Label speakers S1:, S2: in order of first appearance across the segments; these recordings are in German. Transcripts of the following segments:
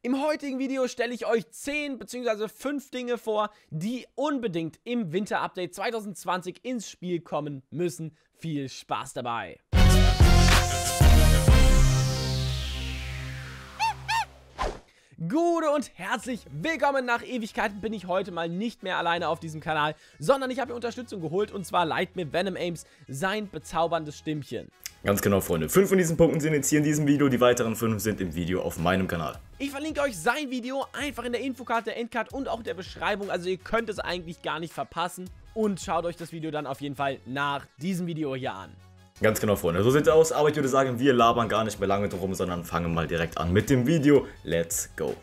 S1: Im heutigen Video stelle ich euch 10 bzw. 5 Dinge vor, die unbedingt im Winter-Update 2020 ins Spiel kommen müssen. Viel Spaß dabei! Gute und herzlich willkommen. Nach Ewigkeiten bin ich heute mal nicht mehr alleine auf diesem Kanal, sondern ich habe mir Unterstützung geholt und zwar leiht mir Venom Ames sein bezauberndes Stimmchen.
S2: Ganz genau, Freunde. Fünf von diesen Punkten sind jetzt hier in diesem Video, die weiteren fünf sind im Video auf meinem Kanal.
S1: Ich verlinke euch sein Video einfach in der Infokarte, der Endcard und auch der Beschreibung, also ihr könnt es eigentlich gar nicht verpassen. Und schaut euch das Video dann auf jeden Fall nach diesem Video hier an.
S2: Ganz genau, Freunde. So sieht es aus, aber ich würde sagen, wir labern gar nicht mehr lange drum, sondern fangen mal direkt an mit dem Video. Let's
S1: go!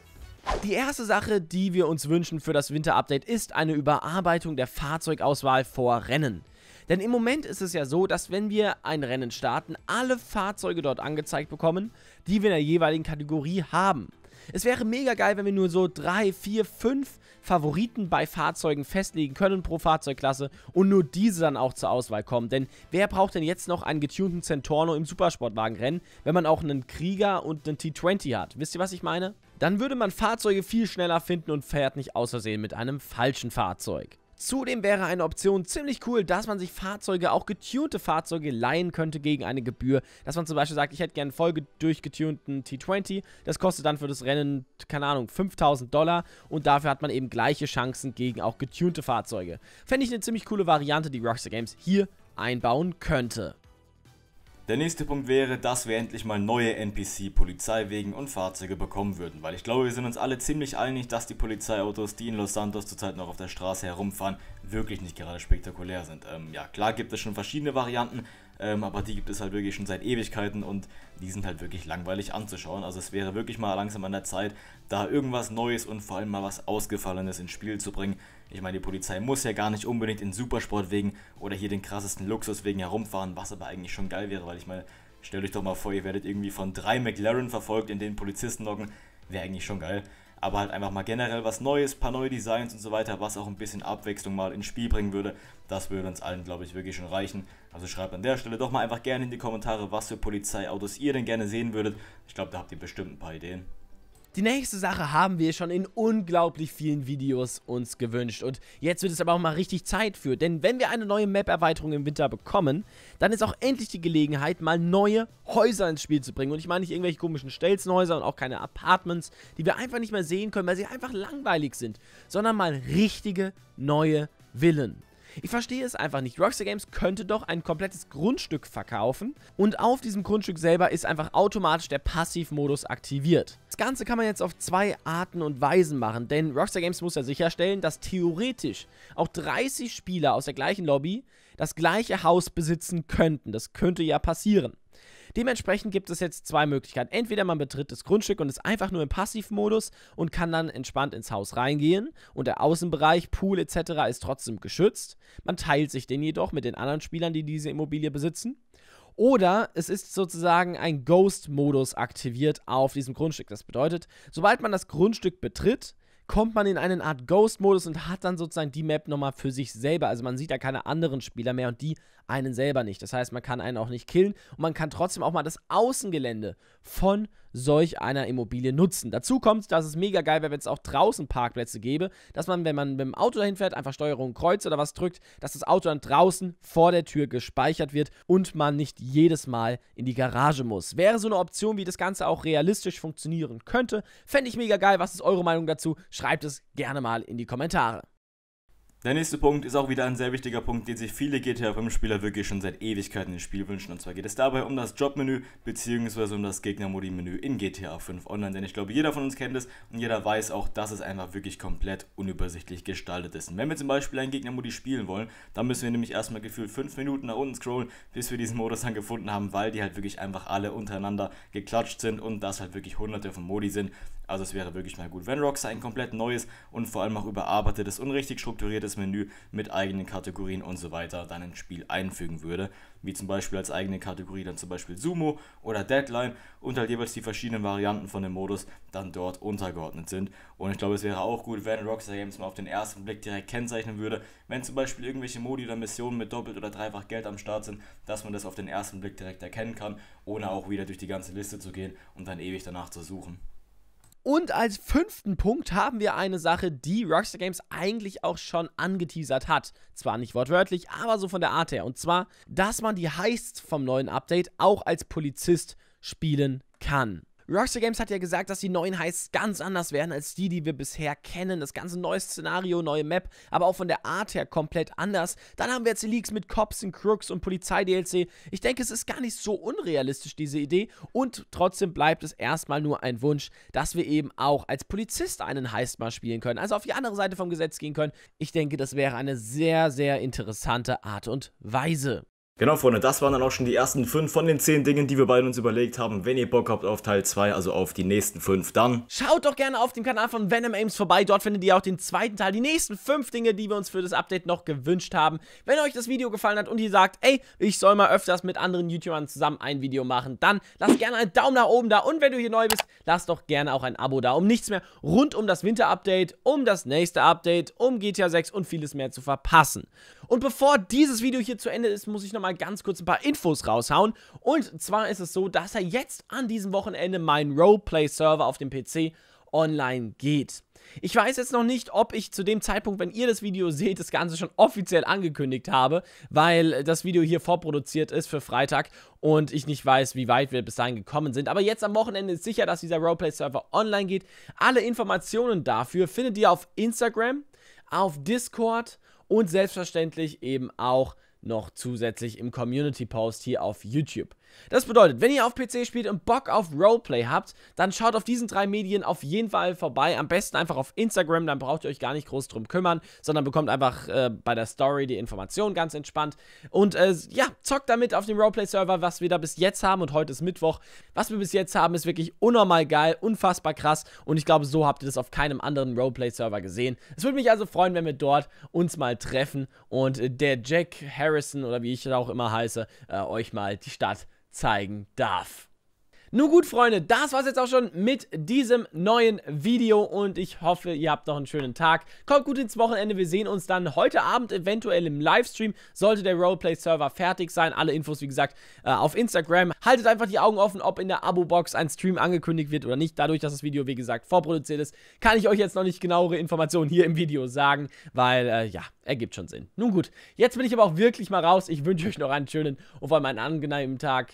S1: Die erste Sache, die wir uns wünschen für das Winter-Update, ist eine Überarbeitung der Fahrzeugauswahl vor Rennen. Denn im Moment ist es ja so, dass wenn wir ein Rennen starten, alle Fahrzeuge dort angezeigt bekommen, die wir in der jeweiligen Kategorie haben. Es wäre mega geil, wenn wir nur so 3, 4, 5 Favoriten bei Fahrzeugen festlegen können pro Fahrzeugklasse und nur diese dann auch zur Auswahl kommen. Denn wer braucht denn jetzt noch einen getunten Centorno im Supersportwagenrennen, wenn man auch einen Krieger und einen T20 hat? Wisst ihr, was ich meine? Dann würde man Fahrzeuge viel schneller finden und fährt nicht außersehen mit einem falschen Fahrzeug. Zudem wäre eine Option ziemlich cool, dass man sich Fahrzeuge, auch getunte Fahrzeuge, leihen könnte gegen eine Gebühr. Dass man zum Beispiel sagt, ich hätte gerne voll durchgetunten T20, das kostet dann für das Rennen, keine Ahnung, 5000 Dollar und dafür hat man eben gleiche Chancen gegen auch getunte Fahrzeuge. Fände ich eine ziemlich coole Variante, die Rockstar Games hier einbauen könnte.
S2: Der nächste Punkt wäre, dass wir endlich mal neue NPC, Polizeiwegen und Fahrzeuge bekommen würden, weil ich glaube, wir sind uns alle ziemlich einig, dass die Polizeiautos, die in Los Santos zurzeit noch auf der Straße herumfahren, wirklich nicht gerade spektakulär sind. Ähm, ja, klar gibt es schon verschiedene Varianten, ähm, aber die gibt es halt wirklich schon seit Ewigkeiten und die sind halt wirklich langweilig anzuschauen. Also es wäre wirklich mal langsam an der Zeit, da irgendwas Neues und vor allem mal was Ausgefallenes ins Spiel zu bringen, ich meine, die Polizei muss ja gar nicht unbedingt in Supersport wegen oder hier den krassesten Luxus wegen herumfahren, was aber eigentlich schon geil wäre, weil ich meine, stellt euch doch mal vor, ihr werdet irgendwie von drei McLaren verfolgt, in denen Polizisten loggen, wäre eigentlich schon geil. Aber halt einfach mal generell was Neues, paar neue Designs und so weiter, was auch ein bisschen Abwechslung mal ins Spiel bringen würde. Das würde uns allen, glaube ich, wirklich schon reichen. Also schreibt an der Stelle doch mal einfach gerne in die Kommentare, was für Polizeiautos ihr denn gerne sehen würdet. Ich glaube, da habt ihr bestimmt ein paar Ideen.
S1: Die nächste Sache haben wir schon in unglaublich vielen Videos uns gewünscht und jetzt wird es aber auch mal richtig Zeit für, denn wenn wir eine neue Map-Erweiterung im Winter bekommen, dann ist auch endlich die Gelegenheit, mal neue Häuser ins Spiel zu bringen und ich meine nicht irgendwelche komischen Stelzenhäuser und auch keine Apartments, die wir einfach nicht mehr sehen können, weil sie einfach langweilig sind, sondern mal richtige neue Villen. Ich verstehe es einfach nicht. Rockstar Games könnte doch ein komplettes Grundstück verkaufen und auf diesem Grundstück selber ist einfach automatisch der Passivmodus aktiviert. Das Ganze kann man jetzt auf zwei Arten und Weisen machen, denn Rockstar Games muss ja sicherstellen, dass theoretisch auch 30 Spieler aus der gleichen Lobby das gleiche Haus besitzen könnten. Das könnte ja passieren. Dementsprechend gibt es jetzt zwei Möglichkeiten. Entweder man betritt das Grundstück und ist einfach nur im Passivmodus und kann dann entspannt ins Haus reingehen und der Außenbereich, Pool etc. ist trotzdem geschützt. Man teilt sich den jedoch mit den anderen Spielern, die diese Immobilie besitzen. Oder es ist sozusagen ein Ghost-Modus aktiviert auf diesem Grundstück. Das bedeutet, sobald man das Grundstück betritt, kommt man in einen Art Ghost-Modus und hat dann sozusagen die Map nochmal für sich selber. Also man sieht da keine anderen Spieler mehr und die einen selber nicht. Das heißt, man kann einen auch nicht killen und man kann trotzdem auch mal das Außengelände von solch einer Immobilie nutzen. Dazu kommt, dass es mega geil wäre, wenn es auch draußen Parkplätze gäbe, dass man, wenn man mit dem Auto dahin fährt, einfach Steuerung Kreuz oder was drückt, dass das Auto dann draußen vor der Tür gespeichert wird und man nicht jedes Mal in die Garage muss. Wäre so eine Option, wie das Ganze auch realistisch funktionieren könnte. Fände ich mega geil. Was ist eure Meinung dazu? Schreibt es gerne mal in die Kommentare. Der nächste Punkt
S2: ist auch wieder ein sehr wichtiger Punkt, den sich viele GTA 5 Spieler wirklich schon seit Ewigkeiten ins Spiel wünschen. Und zwar geht es dabei um das Jobmenü bzw. um das Gegnermodi-Menü in GTA 5 Online. Denn ich glaube, jeder von uns kennt es und jeder weiß auch, dass es einfach wirklich komplett unübersichtlich gestaltet ist. Und wenn wir zum Beispiel ein Gegnermodi spielen wollen, dann müssen wir nämlich erstmal gefühlt 5 Minuten nach unten scrollen, bis wir diesen Modus dann gefunden haben, weil die halt wirklich einfach alle untereinander geklatscht sind und das halt wirklich hunderte von Modi sind. Also es wäre wirklich mal gut, wenn Rockstar ein komplett neues und vor allem auch überarbeitetes und richtig strukturiertes Menü mit eigenen Kategorien und so weiter dann ins Spiel einfügen würde. Wie zum Beispiel als eigene Kategorie dann zum Beispiel Sumo oder Deadline und halt jeweils die verschiedenen Varianten von dem Modus dann dort untergeordnet sind. Und ich glaube, es wäre auch gut, wenn Rockstar Games mal auf den ersten Blick direkt kennzeichnen würde, wenn zum Beispiel irgendwelche Modi oder Missionen mit doppelt oder dreifach Geld am Start sind, dass man das auf den ersten Blick direkt
S1: erkennen kann, ohne auch wieder durch die ganze Liste zu gehen und dann ewig danach zu suchen. Und als fünften Punkt haben wir eine Sache, die Rockstar Games eigentlich auch schon angeteasert hat. Zwar nicht wortwörtlich, aber so von der Art her. Und zwar, dass man die Heists vom neuen Update auch als Polizist spielen kann. Rockstar Games hat ja gesagt, dass die neuen Heists ganz anders werden als die, die wir bisher kennen. Das ganze neue Szenario, neue Map, aber auch von der Art her komplett anders. Dann haben wir jetzt die Leaks mit Cops und Crooks und Polizei-DLC. Ich denke, es ist gar nicht so unrealistisch, diese Idee. Und trotzdem bleibt es erstmal nur ein Wunsch, dass wir eben auch als Polizist einen Heist mal spielen können. Also auf die andere Seite vom Gesetz gehen können. Ich denke, das wäre eine sehr, sehr interessante Art und Weise.
S2: Genau, Freunde, das waren dann auch schon die ersten fünf von den zehn Dingen, die wir beide uns überlegt haben. Wenn ihr Bock habt auf Teil 2, also auf die nächsten fünf, dann
S1: schaut doch gerne auf dem Kanal von Venom Ames vorbei. Dort findet ihr auch den zweiten Teil, die nächsten fünf Dinge, die wir uns für das Update noch gewünscht haben. Wenn euch das Video gefallen hat und ihr sagt, ey, ich soll mal öfters mit anderen YouTubern zusammen ein Video machen, dann lasst gerne einen Daumen nach oben da. Und wenn du hier neu bist, lasst doch gerne auch ein Abo da, um nichts mehr rund um das Winter-Update, um das nächste Update, um GTA 6 und vieles mehr zu verpassen. Und bevor dieses Video hier zu Ende ist, muss ich nochmal mal ganz kurz ein paar Infos raushauen. Und zwar ist es so, dass er jetzt an diesem Wochenende meinen Roleplay-Server auf dem PC online geht. Ich weiß jetzt noch nicht, ob ich zu dem Zeitpunkt, wenn ihr das Video seht, das Ganze schon offiziell angekündigt habe, weil das Video hier vorproduziert ist für Freitag und ich nicht weiß, wie weit wir bis dahin gekommen sind. Aber jetzt am Wochenende ist sicher, dass dieser Roleplay-Server online geht. Alle Informationen dafür findet ihr auf Instagram, auf Discord und selbstverständlich eben auch auf noch zusätzlich im Community Post hier auf YouTube. Das bedeutet, wenn ihr auf PC spielt und Bock auf Roleplay habt, dann schaut auf diesen drei Medien auf jeden Fall vorbei. Am besten einfach auf Instagram, dann braucht ihr euch gar nicht groß drum kümmern, sondern bekommt einfach äh, bei der Story die Information ganz entspannt. Und äh, ja, zockt damit auf dem Roleplay-Server, was wir da bis jetzt haben und heute ist Mittwoch. Was wir bis jetzt haben, ist wirklich unnormal geil, unfassbar krass und ich glaube, so habt ihr das auf keinem anderen Roleplay-Server gesehen. Es würde mich also freuen, wenn wir dort uns mal treffen und äh, der Jack Harrison oder wie ich auch immer heiße, äh, euch mal die Stadt zeigen darf. Nun gut, Freunde, das war's jetzt auch schon mit diesem neuen Video und ich hoffe, ihr habt noch einen schönen Tag. Kommt gut ins Wochenende, wir sehen uns dann heute Abend eventuell im Livestream, sollte der Roleplay-Server fertig sein. Alle Infos, wie gesagt, äh, auf Instagram. Haltet einfach die Augen offen, ob in der Abo-Box ein Stream angekündigt wird oder nicht. Dadurch, dass das Video, wie gesagt, vorproduziert ist, kann ich euch jetzt noch nicht genauere Informationen hier im Video sagen, weil, äh, ja, ergibt schon Sinn. Nun gut, jetzt bin ich aber auch wirklich mal raus. Ich wünsche euch noch einen schönen und vor allem einen angenehmen Tag.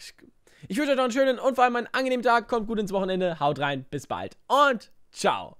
S1: Ich wünsche euch noch einen schönen und vor allem einen angenehmen Tag. Kommt gut ins Wochenende. Haut rein. Bis bald und ciao.